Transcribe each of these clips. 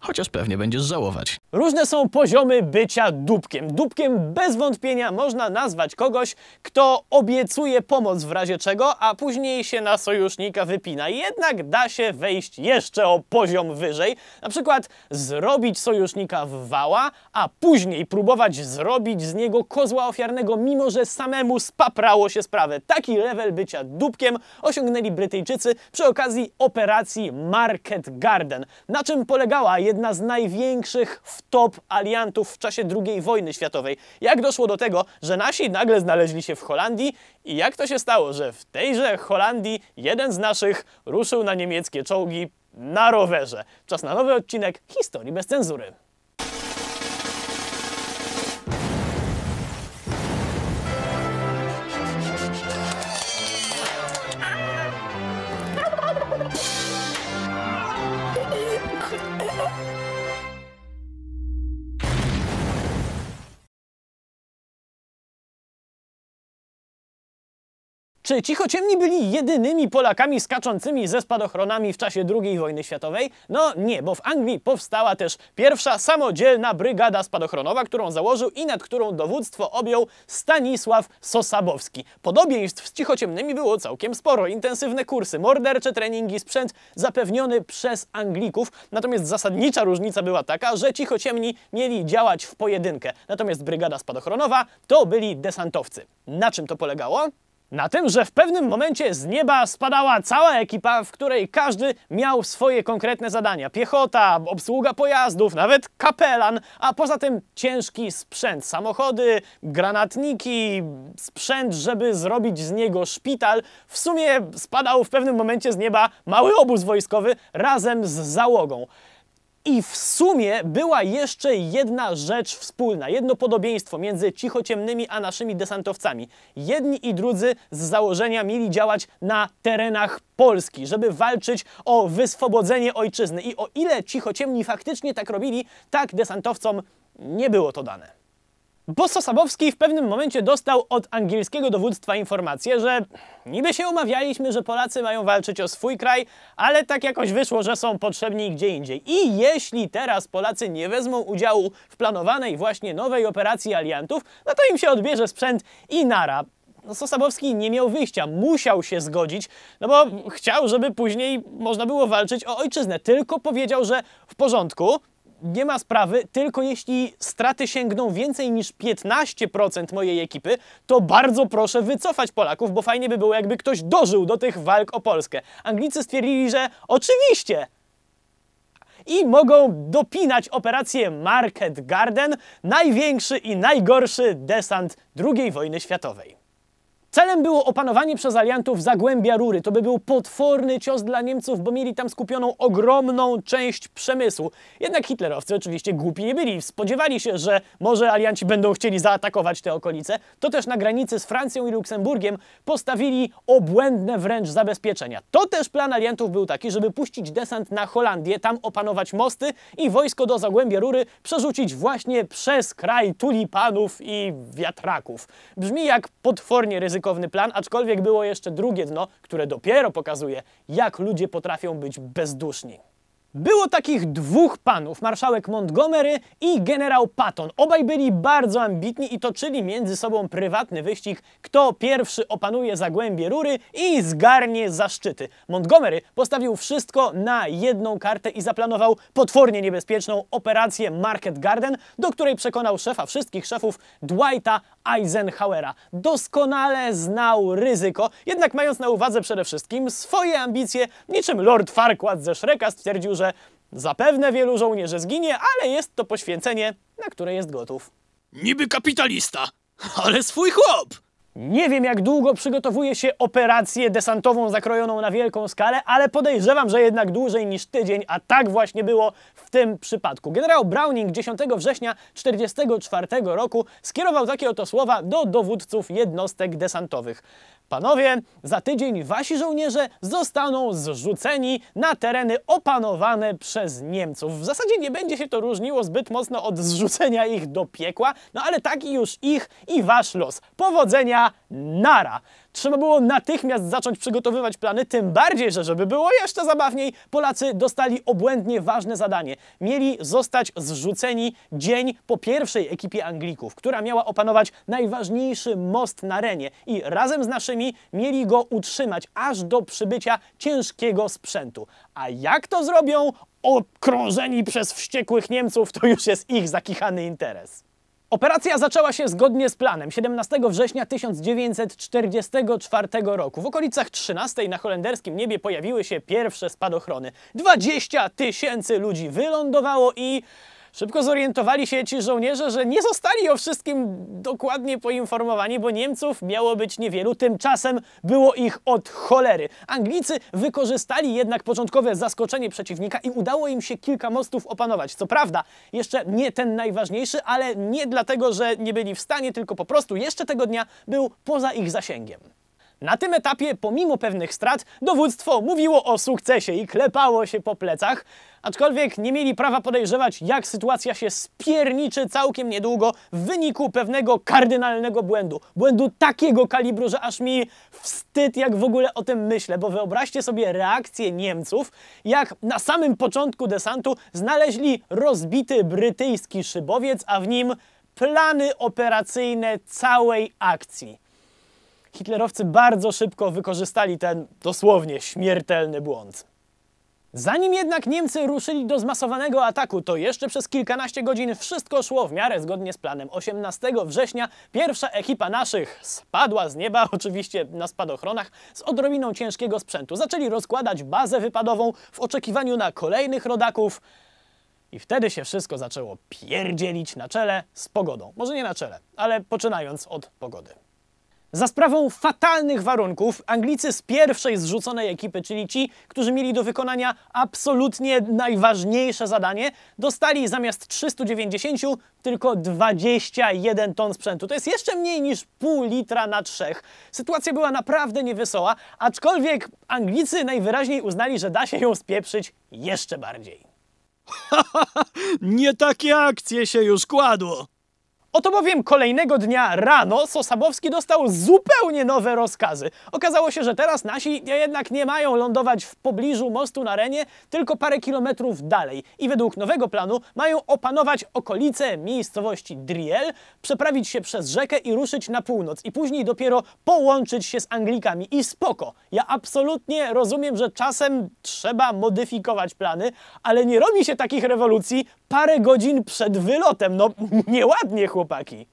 chociaż pewnie będziesz żałować. Różne są poziomy bycia dupkiem. Dupkiem bez wątpienia można nazwać kogoś, kto obiecuje pomoc w razie czego, a później się na sojusznika wypina. Jednak da się wejść jeszcze o poziom wyżej, na przykład zrobić sojusznika w wała, a później próbować zrobić z niego kozła ofiarnego, mimo że samemu spaprało się sprawę. Taki level bycia dupkiem osiągnęli Brytyjczycy przy okazji operacji Market Garden. Na czym polegała jedna z największych w top aliantów w czasie II wojny światowej. Jak doszło do tego, że nasi nagle znaleźli się w Holandii i jak to się stało, że w tejże Holandii jeden z naszych ruszył na niemieckie czołgi na rowerze? Czas na nowy odcinek Historii bez cenzury. Czy ciemni byli jedynymi Polakami skaczącymi ze spadochronami w czasie II wojny światowej? No nie, bo w Anglii powstała też pierwsza samodzielna brygada spadochronowa, którą założył i nad którą dowództwo objął Stanisław Sosabowski. Podobieństw z cichociemnymi było całkiem sporo. Intensywne kursy, mordercze treningi, sprzęt zapewniony przez Anglików. Natomiast zasadnicza różnica była taka, że cichociemni mieli działać w pojedynkę. Natomiast brygada spadochronowa to byli desantowcy. Na czym to polegało? Na tym, że w pewnym momencie z nieba spadała cała ekipa, w której każdy miał swoje konkretne zadania. Piechota, obsługa pojazdów, nawet kapelan, a poza tym ciężki sprzęt. Samochody, granatniki, sprzęt, żeby zrobić z niego szpital. W sumie spadał w pewnym momencie z nieba mały obóz wojskowy razem z załogą. I w sumie była jeszcze jedna rzecz wspólna, jedno podobieństwo między cichociemnymi a naszymi desantowcami. Jedni i drudzy z założenia mieli działać na terenach Polski, żeby walczyć o wyswobodzenie ojczyzny. I o ile cichociemni faktycznie tak robili, tak desantowcom nie było to dane. Bo Sosabowski w pewnym momencie dostał od angielskiego dowództwa informację, że niby się umawialiśmy, że Polacy mają walczyć o swój kraj, ale tak jakoś wyszło, że są potrzebni gdzie indziej. I jeśli teraz Polacy nie wezmą udziału w planowanej właśnie nowej operacji aliantów, no to im się odbierze sprzęt i nara. No, Sosabowski nie miał wyjścia, musiał się zgodzić, no bo chciał, żeby później można było walczyć o ojczyznę. Tylko powiedział, że w porządku, nie ma sprawy, tylko jeśli straty sięgną więcej niż 15% mojej ekipy, to bardzo proszę wycofać Polaków, bo fajnie by było, jakby ktoś dożył do tych walk o Polskę. Anglicy stwierdzili, że oczywiście, i mogą dopinać operację Market Garden, największy i najgorszy desant II wojny światowej. Celem było opanowanie przez aliantów Zagłębia Rury. To by był potworny cios dla Niemców, bo mieli tam skupioną ogromną część przemysłu. Jednak hitlerowcy oczywiście głupi nie byli. Spodziewali się, że może alianci będą chcieli zaatakować te okolice. To też na granicy z Francją i Luksemburgiem postawili obłędne wręcz zabezpieczenia. To też plan aliantów był taki, żeby puścić desant na Holandię, tam opanować mosty i wojsko do Zagłębia Rury przerzucić właśnie przez kraj tulipanów i wiatraków. Brzmi jak potwornie ryzykowne ryzykowny plan, aczkolwiek było jeszcze drugie dno, które dopiero pokazuje, jak ludzie potrafią być bezduszni. Było takich dwóch panów, marszałek Montgomery i generał Patton. Obaj byli bardzo ambitni i toczyli między sobą prywatny wyścig, kto pierwszy opanuje zagłębie rury i zgarnie zaszczyty. Montgomery postawił wszystko na jedną kartę i zaplanował potwornie niebezpieczną operację Market Garden, do której przekonał szefa wszystkich szefów Dwighta Eisenhowera. Doskonale znał ryzyko, jednak mając na uwadze przede wszystkim swoje ambicje, niczym Lord Farquaad ze Shreka stwierdził, że zapewne wielu żołnierzy zginie, ale jest to poświęcenie, na które jest gotów. Niby kapitalista, ale swój chłop! Nie wiem, jak długo przygotowuje się operację desantową zakrojoną na wielką skalę, ale podejrzewam, że jednak dłużej niż tydzień, a tak właśnie było w tym przypadku. Generał Browning 10 września 1944 roku skierował takie oto słowa do dowódców jednostek desantowych. Panowie, za tydzień wasi żołnierze zostaną zrzuceni na tereny opanowane przez Niemców. W zasadzie nie będzie się to różniło zbyt mocno od zrzucenia ich do piekła, no ale taki już ich i wasz los. Powodzenia, nara! Trzeba było natychmiast zacząć przygotowywać plany, tym bardziej, że żeby było jeszcze zabawniej, Polacy dostali obłędnie ważne zadanie. Mieli zostać zrzuceni dzień po pierwszej ekipie Anglików, która miała opanować najważniejszy most na Renie i razem z naszymi mieli go utrzymać aż do przybycia ciężkiego sprzętu. A jak to zrobią? Okrążeni przez wściekłych Niemców to już jest ich zakichany interes. Operacja zaczęła się zgodnie z planem 17 września 1944 roku. W okolicach 13 na holenderskim niebie pojawiły się pierwsze spadochrony. 20 tysięcy ludzi wylądowało i Szybko zorientowali się ci żołnierze, że nie zostali o wszystkim dokładnie poinformowani, bo Niemców miało być niewielu, tymczasem było ich od cholery. Anglicy wykorzystali jednak początkowe zaskoczenie przeciwnika i udało im się kilka mostów opanować. Co prawda, jeszcze nie ten najważniejszy, ale nie dlatego, że nie byli w stanie, tylko po prostu jeszcze tego dnia był poza ich zasięgiem. Na tym etapie, pomimo pewnych strat, dowództwo mówiło o sukcesie i klepało się po plecach, aczkolwiek nie mieli prawa podejrzewać, jak sytuacja się spierniczy całkiem niedługo w wyniku pewnego kardynalnego błędu. Błędu takiego kalibru, że aż mi wstyd, jak w ogóle o tym myślę, bo wyobraźcie sobie reakcję Niemców, jak na samym początku desantu znaleźli rozbity brytyjski szybowiec, a w nim plany operacyjne całej akcji hitlerowcy bardzo szybko wykorzystali ten dosłownie śmiertelny błąd. Zanim jednak Niemcy ruszyli do zmasowanego ataku, to jeszcze przez kilkanaście godzin wszystko szło w miarę zgodnie z planem. 18 września pierwsza ekipa naszych spadła z nieba, oczywiście na spadochronach, z odrobiną ciężkiego sprzętu. Zaczęli rozkładać bazę wypadową w oczekiwaniu na kolejnych rodaków. I wtedy się wszystko zaczęło pierdzielić na czele z pogodą. Może nie na czele, ale poczynając od pogody. Za sprawą fatalnych warunków Anglicy z pierwszej zrzuconej ekipy, czyli ci, którzy mieli do wykonania absolutnie najważniejsze zadanie, dostali zamiast 390 tylko 21 ton sprzętu. To jest jeszcze mniej niż pół litra na trzech. Sytuacja była naprawdę niewesoła, aczkolwiek Anglicy najwyraźniej uznali, że da się ją spieprzyć jeszcze bardziej. nie takie akcje się już kładło! Oto bowiem kolejnego dnia rano Sosabowski dostał zupełnie nowe rozkazy. Okazało się, że teraz nasi jednak nie mają lądować w pobliżu mostu na Renie, tylko parę kilometrów dalej. I według nowego planu mają opanować okolice miejscowości Driel, przeprawić się przez rzekę i ruszyć na północ. I później dopiero połączyć się z Anglikami. I spoko. Ja absolutnie rozumiem, że czasem trzeba modyfikować plany, ale nie robi się takich rewolucji parę godzin przed wylotem. No nieładnie, chłopaki.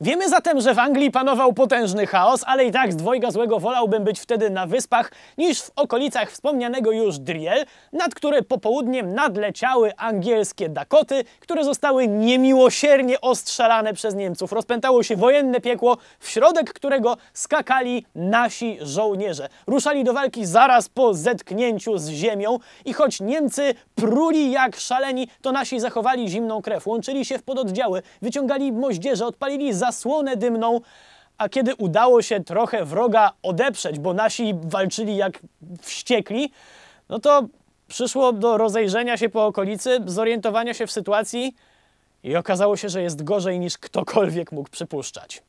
Wiemy zatem, że w Anglii panował potężny chaos, ale i tak z dwojga złego wolałbym być wtedy na wyspach niż w okolicach wspomnianego już Driel, nad które popołudniem nadleciały angielskie Dakoty, które zostały niemiłosiernie ostrzelane przez Niemców. Rozpętało się wojenne piekło, w środek którego skakali nasi żołnierze. Ruszali do walki zaraz po zetknięciu z ziemią i choć Niemcy pruli jak szaleni, to nasi zachowali zimną krew, łączyli się w pododdziały, wyciągali moździerze, odpalili za zasłonę dymną, a kiedy udało się trochę wroga odeprzeć, bo nasi walczyli jak wściekli, no to przyszło do rozejrzenia się po okolicy, zorientowania się w sytuacji i okazało się, że jest gorzej niż ktokolwiek mógł przypuszczać.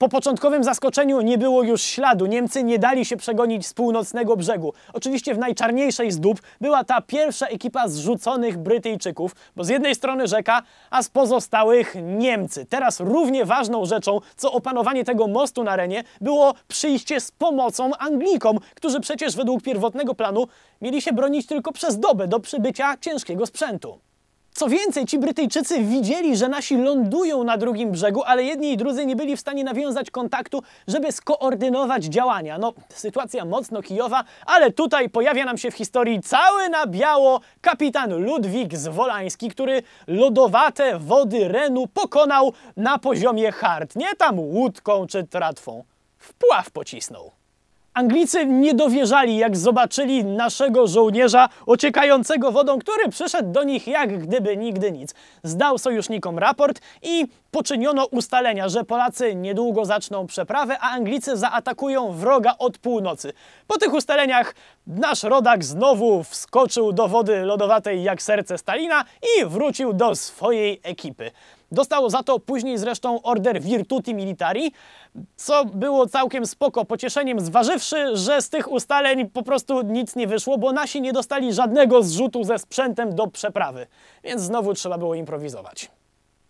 Po początkowym zaskoczeniu nie było już śladu. Niemcy nie dali się przegonić z północnego brzegu. Oczywiście w najczarniejszej z dób była ta pierwsza ekipa zrzuconych Brytyjczyków, bo z jednej strony rzeka, a z pozostałych Niemcy. Teraz równie ważną rzeczą, co opanowanie tego mostu na Renie, było przyjście z pomocą Anglikom, którzy przecież według pierwotnego planu mieli się bronić tylko przez dobę do przybycia ciężkiego sprzętu. Co więcej, ci Brytyjczycy widzieli, że nasi lądują na drugim brzegu, ale jedni i drudzy nie byli w stanie nawiązać kontaktu, żeby skoordynować działania. No, sytuacja mocno kijowa, ale tutaj pojawia nam się w historii cały na biało kapitan Ludwik Zwolański, który lodowate wody Renu pokonał na poziomie hart, nie tam łódką czy tratwą. Wpław pocisnął. Anglicy nie dowierzali, jak zobaczyli naszego żołnierza ociekającego wodą, który przyszedł do nich jak gdyby nigdy nic. Zdał sojusznikom raport i poczyniono ustalenia, że Polacy niedługo zaczną przeprawę, a Anglicy zaatakują wroga od północy. Po tych ustaleniach nasz rodak znowu wskoczył do wody lodowatej jak serce Stalina i wrócił do swojej ekipy. Dostał za to później zresztą order Virtuti Militari, co było całkiem spoko pocieszeniem, zważywszy, że z tych ustaleń po prostu nic nie wyszło, bo nasi nie dostali żadnego zrzutu ze sprzętem do przeprawy. Więc znowu trzeba było improwizować.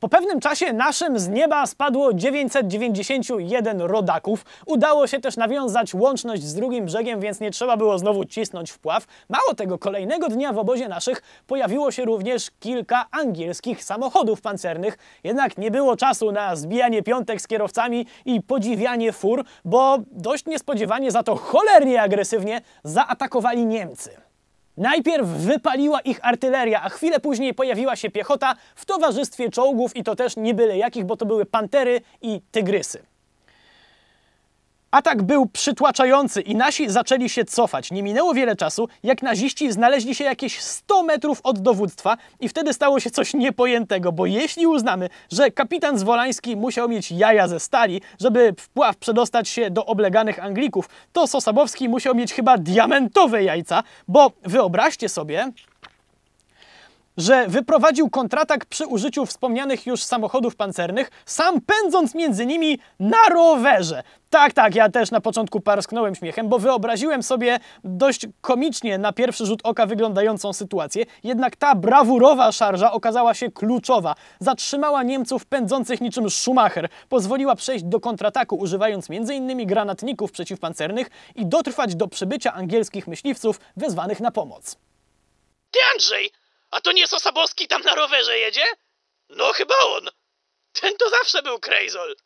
Po pewnym czasie naszym z nieba spadło 991 rodaków. Udało się też nawiązać łączność z drugim brzegiem, więc nie trzeba było znowu cisnąć wpław. Mało tego, kolejnego dnia w obozie naszych pojawiło się również kilka angielskich samochodów pancernych. Jednak nie było czasu na zbijanie piątek z kierowcami i podziwianie fur, bo dość niespodziewanie za to cholernie agresywnie zaatakowali Niemcy. Najpierw wypaliła ich artyleria, a chwilę później pojawiła się piechota w towarzystwie czołgów i to też nie byle jakich, bo to były pantery i tygrysy. Atak był przytłaczający i nasi zaczęli się cofać. Nie minęło wiele czasu, jak naziści znaleźli się jakieś 100 metrów od dowództwa i wtedy stało się coś niepojętego, bo jeśli uznamy, że kapitan Zwolański musiał mieć jaja ze stali, żeby wpław przedostać się do obleganych Anglików, to Sosabowski musiał mieć chyba diamentowe jajca, bo wyobraźcie sobie, że wyprowadził kontratak przy użyciu wspomnianych już samochodów pancernych, sam pędząc między nimi na rowerze. Tak, tak, ja też na początku parsknąłem śmiechem, bo wyobraziłem sobie dość komicznie na pierwszy rzut oka wyglądającą sytuację, jednak ta brawurowa szarża okazała się kluczowa. Zatrzymała Niemców pędzących niczym Schumacher, pozwoliła przejść do kontrataku, używając m.in. granatników przeciwpancernych i dotrwać do przybycia angielskich myśliwców wezwanych na pomoc. Ty Andrzej, a to nie sosabowski tam na rowerze jedzie? No chyba on. Ten to zawsze był Krejzol.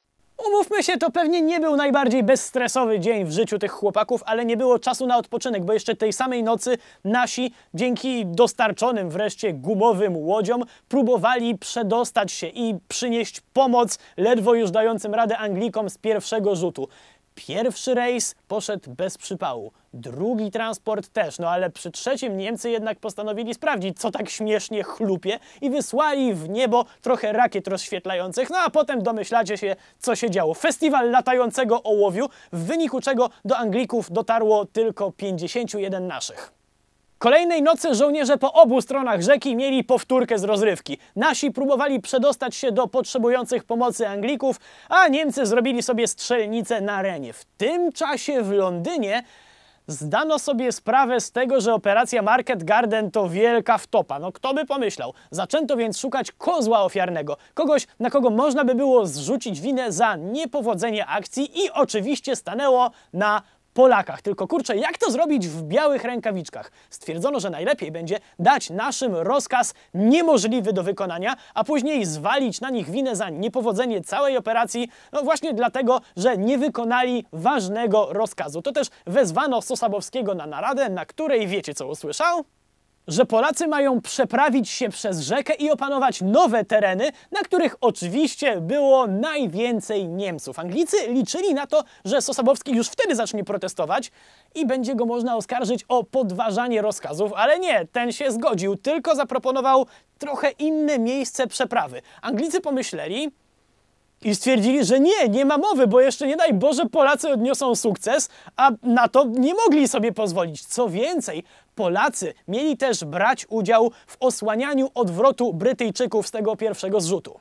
Umówmy się, to pewnie nie był najbardziej bezstresowy dzień w życiu tych chłopaków, ale nie było czasu na odpoczynek, bo jeszcze tej samej nocy nasi, dzięki dostarczonym wreszcie gumowym łodziom, próbowali przedostać się i przynieść pomoc ledwo już dającym radę Anglikom z pierwszego rzutu. Pierwszy rejs poszedł bez przypału, drugi transport też, no ale przy trzecim Niemcy jednak postanowili sprawdzić, co tak śmiesznie chlupie i wysłali w niebo trochę rakiet rozświetlających, no a potem domyślacie się, co się działo. Festiwal latającego ołowiu, w wyniku czego do Anglików dotarło tylko 51 naszych. Kolejnej nocy żołnierze po obu stronach rzeki mieli powtórkę z rozrywki. Nasi próbowali przedostać się do potrzebujących pomocy Anglików, a Niemcy zrobili sobie strzelnicę na Renie. W tym czasie w Londynie zdano sobie sprawę z tego, że operacja Market Garden to wielka wtopa. No kto by pomyślał? Zaczęto więc szukać kozła ofiarnego, kogoś, na kogo można by było zrzucić winę za niepowodzenie akcji i oczywiście stanęło na Polakach. Tylko kurczę, jak to zrobić w białych rękawiczkach? Stwierdzono, że najlepiej będzie dać naszym rozkaz niemożliwy do wykonania, a później zwalić na nich winę za niepowodzenie całej operacji, no właśnie dlatego, że nie wykonali ważnego rozkazu. To też wezwano Sosabowskiego na naradę, na której wiecie co usłyszał? że Polacy mają przeprawić się przez rzekę i opanować nowe tereny, na których oczywiście było najwięcej Niemców. Anglicy liczyli na to, że Sosabowski już wtedy zacznie protestować i będzie go można oskarżyć o podważanie rozkazów, ale nie, ten się zgodził, tylko zaproponował trochę inne miejsce przeprawy. Anglicy pomyśleli, i stwierdzili, że nie, nie ma mowy, bo jeszcze nie daj Boże Polacy odniosą sukces, a na to nie mogli sobie pozwolić. Co więcej, Polacy mieli też brać udział w osłanianiu odwrotu Brytyjczyków z tego pierwszego zrzutu.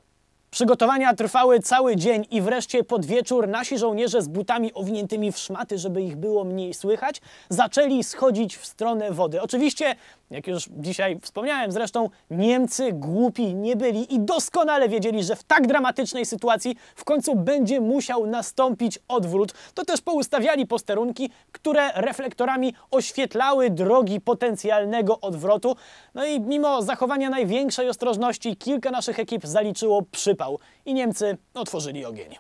Przygotowania trwały cały dzień i wreszcie pod wieczór nasi żołnierze z butami owiniętymi w szmaty, żeby ich było mniej słychać, zaczęli schodzić w stronę wody. Oczywiście jak już dzisiaj wspomniałem zresztą, Niemcy głupi nie byli i doskonale wiedzieli, że w tak dramatycznej sytuacji w końcu będzie musiał nastąpić odwrót. To też poustawiali posterunki, które reflektorami oświetlały drogi potencjalnego odwrotu. No i mimo zachowania największej ostrożności kilka naszych ekip zaliczyło przypał i Niemcy otworzyli ogień.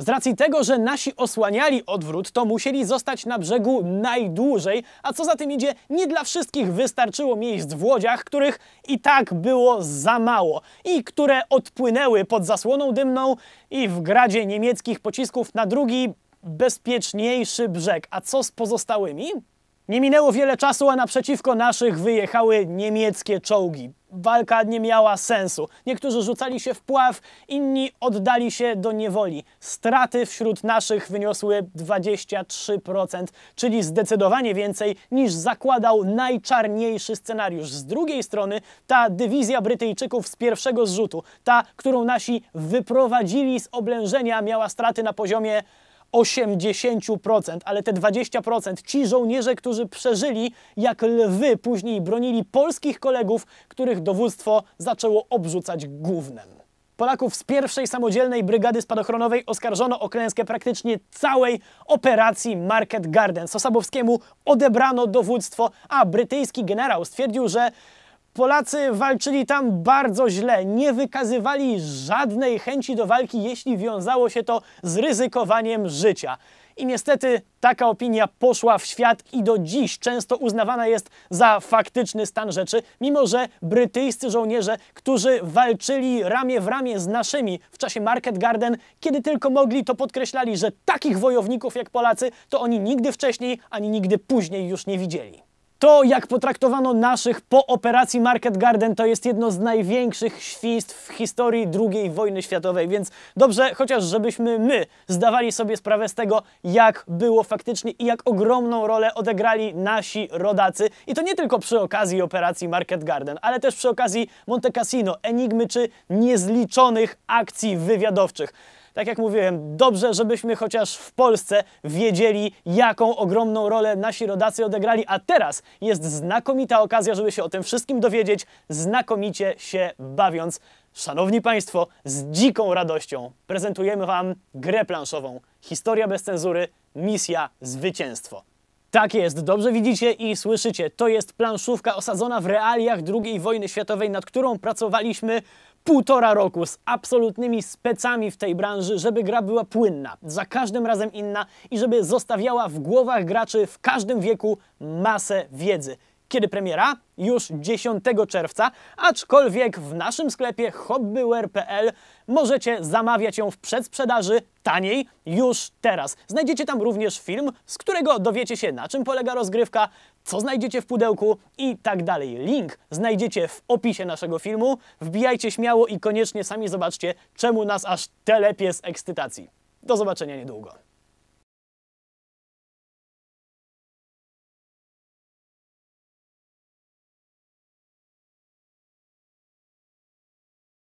Z racji tego, że nasi osłaniali odwrót, to musieli zostać na brzegu najdłużej, a co za tym idzie, nie dla wszystkich wystarczyło miejsc w łodziach, których i tak było za mało i które odpłynęły pod zasłoną dymną i w gradzie niemieckich pocisków na drugi, bezpieczniejszy brzeg. A co z pozostałymi? Nie minęło wiele czasu, a naprzeciwko naszych wyjechały niemieckie czołgi. Walka nie miała sensu. Niektórzy rzucali się w pław, inni oddali się do niewoli. Straty wśród naszych wyniosły 23%, czyli zdecydowanie więcej niż zakładał najczarniejszy scenariusz. Z drugiej strony ta dywizja Brytyjczyków z pierwszego zrzutu, ta, którą nasi wyprowadzili z oblężenia, miała straty na poziomie 80%, ale te 20%, ci żołnierze, którzy przeżyli jak lwy, później bronili polskich kolegów, których dowództwo zaczęło obrzucać głównym. Polaków z pierwszej samodzielnej brygady spadochronowej oskarżono o klęskę praktycznie całej operacji Market Garden. Sosabowskiemu odebrano dowództwo, a brytyjski generał stwierdził, że Polacy walczyli tam bardzo źle, nie wykazywali żadnej chęci do walki, jeśli wiązało się to z ryzykowaniem życia. I niestety taka opinia poszła w świat i do dziś często uznawana jest za faktyczny stan rzeczy, mimo że brytyjscy żołnierze, którzy walczyli ramię w ramię z naszymi w czasie Market Garden, kiedy tylko mogli, to podkreślali, że takich wojowników jak Polacy to oni nigdy wcześniej ani nigdy później już nie widzieli. To, jak potraktowano naszych po operacji Market Garden, to jest jedno z największych świństw w historii II wojny światowej, więc dobrze, chociaż żebyśmy my zdawali sobie sprawę z tego, jak było faktycznie i jak ogromną rolę odegrali nasi rodacy. I to nie tylko przy okazji operacji Market Garden, ale też przy okazji Monte Cassino, Enigmy czy niezliczonych akcji wywiadowczych tak jak mówiłem, dobrze, żebyśmy chociaż w Polsce wiedzieli, jaką ogromną rolę nasi rodacy odegrali, a teraz jest znakomita okazja, żeby się o tym wszystkim dowiedzieć, znakomicie się bawiąc. Szanowni Państwo, z dziką radością prezentujemy Wam grę planszową Historia bez cenzury, misja zwycięstwo. Tak jest, dobrze widzicie i słyszycie. To jest planszówka osadzona w realiach II wojny światowej, nad którą pracowaliśmy półtora roku z absolutnymi specami w tej branży, żeby gra była płynna, za każdym razem inna i żeby zostawiała w głowach graczy w każdym wieku masę wiedzy. Kiedy premiera? Już 10 czerwca, aczkolwiek w naszym sklepie hobbyware.pl możecie zamawiać ją w przedsprzedaży taniej już teraz. Znajdziecie tam również film, z którego dowiecie się na czym polega rozgrywka, co znajdziecie w pudełku i tak dalej. Link znajdziecie w opisie naszego filmu. Wbijajcie śmiało i koniecznie sami zobaczcie, czemu nas aż telepie z ekscytacji. Do zobaczenia niedługo.